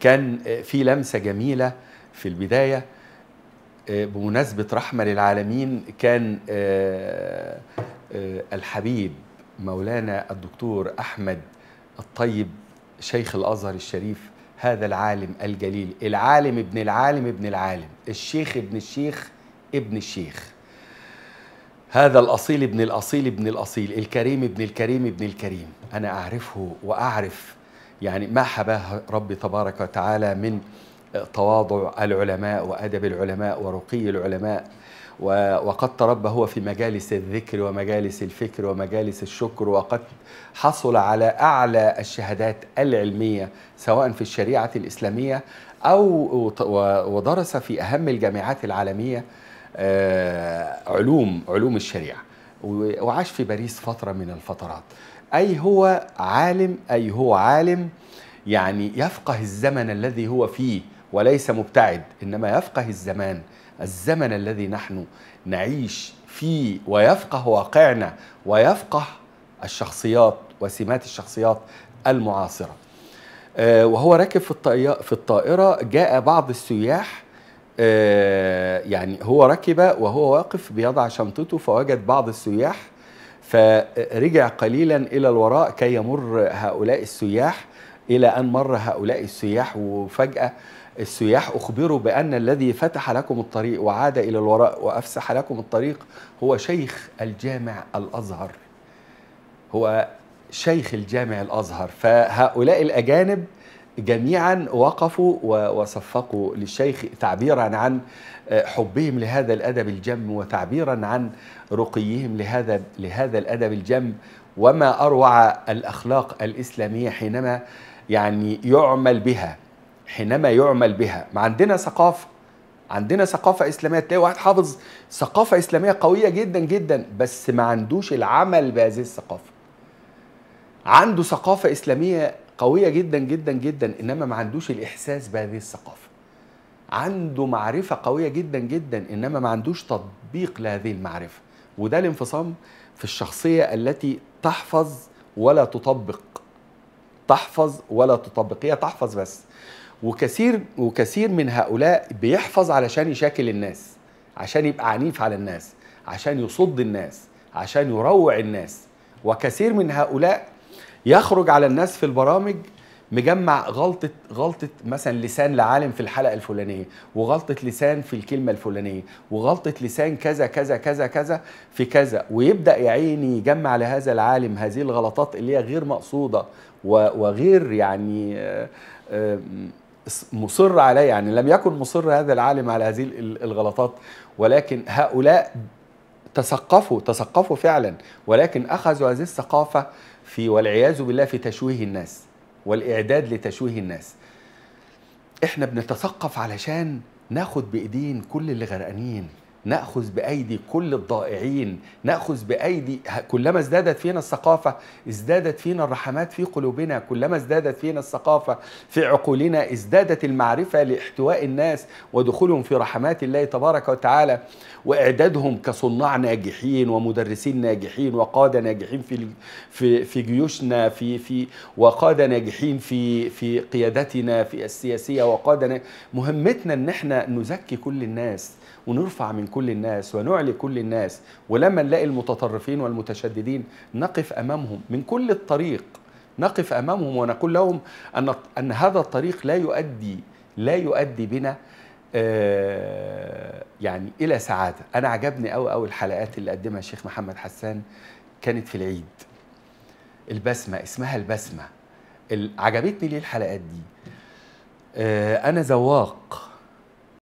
كان آه، في لمسه جميله في البدايه آه، بمناسبه رحمه للعالمين كان آه، الحبيب مولانا الدكتور احمد الطيب شيخ الازهر الشريف هذا العالم الجليل العالم ابن العالم ابن العالم الشيخ ابن الشيخ ابن الشيخ هذا الأصيل ابن الأصيل ابن الأصيل الكريم ابن الكريم ابن الكريم أنا أعرفه وأعرف يعني ما حباه ربي تبارك وتعالى من تواضع العلماء وأدب العلماء ورقي العلماء وقد تربى هو في مجالس الذكر ومجالس الفكر ومجالس الشكر وقد حصل على أعلى الشهادات العلمية سواء في الشريعة الإسلامية أو ودرس في أهم الجامعات العالمية آه، علوم علوم الشريعة وعاش في باريس فترة من الفترات أي هو عالم أي هو عالم يعني يفقه الزمن الذي هو فيه وليس مبتعد إنما يفقه الزمان الزمن الذي نحن نعيش فيه ويفقه واقعنا ويفقه الشخصيات وسمات الشخصيات المعاصرة آه، وهو راكب في الطائرة جاء بعض السياح آه، يعني هو ركب وهو واقف بيضع شنطته فوجد بعض السياح فرجع قليلا إلى الوراء كي يمر هؤلاء السياح إلى أن مر هؤلاء السياح وفجأة السياح أخبروا بأن الذي فتح لكم الطريق وعاد إلى الوراء وأفسح لكم الطريق هو شيخ الجامع الأزهر هو شيخ الجامع الأزهر فهؤلاء الأجانب جميعا وقفوا وصفقوا للشيخ تعبيرا عن آه، حبهم لهذا الادب الجم وتعبيرا عن رقيهم لهذا لهذا الادب الجم وما اروع الاخلاق الاسلاميه حينما يعني يعمل بها حينما يعمل بها ما عندنا ثقافه عندنا ثقافة إسلامية تلاقي واحد حافظ ثقافة إسلامية قوية جدا جدا بس ما عندوش العمل بهذه الثقافة عنده ثقافة إسلامية قويه جدا جدا جدا انما ما عندوش الاحساس بهذه الثقافه عنده معرفه قويه جدا جدا انما ما عندوش تطبيق لهذه المعرفه وده الانفصام في الشخصيه التي تحفظ ولا تطبق تحفظ ولا تطبق هي تحفظ بس وكثير وكثير من هؤلاء بيحفظ علشان يشاكل الناس عشان يبقى عنيف على الناس عشان يصد الناس عشان يروع الناس وكثير من هؤلاء يخرج على الناس في البرامج مجمع غلطه غلطه مثلا لسان لعالم في الحلقه الفلانيه وغلطه لسان في الكلمه الفلانيه وغلطه لسان كذا كذا كذا كذا في كذا ويبدا يا عيني يجمع لهذا العالم هذه الغلطات اللي هي غير مقصوده وغير يعني آه، آه، مصر عليها يعني لم يكن مصر هذا العالم على هذه الغلطات ولكن هؤلاء تثقفوا تثقفوا فعلا ولكن أخذوا هذه الثقافة في والعياذ بالله في تشويه الناس والإعداد لتشويه الناس احنا بنتثقف علشان ناخد بإيدين كل اللي غرقانين ناخذ بايدي كل الضائعين ناخذ بايدي كلما ازدادت فينا الثقافه ازدادت فينا الرحمات في قلوبنا كلما ازدادت فينا الثقافه في عقولنا ازدادت المعرفه لاحتواء الناس ودخولهم في رحمات الله تبارك وتعالى واعدادهم كصناع ناجحين ومدرسين ناجحين وقاده ناجحين في في في جيوشنا في في وقاده ناجحين في في قيادتنا في السياسيه وقاده مهمتنا ان احنا نزكي كل الناس ونرفع من كل الناس ونعلي كل الناس ولما نلاقي المتطرفين والمتشددين نقف امامهم من كل الطريق نقف امامهم ونقول لهم ان ان هذا الطريق لا يؤدي لا يؤدي بنا آه، يعني الى سعاده انا عجبني قوي قوي الحلقات اللي قدمها الشيخ محمد حسان كانت في العيد البسمه اسمها البسمه عجبتني ليه الحلقات دي آه، انا ذواق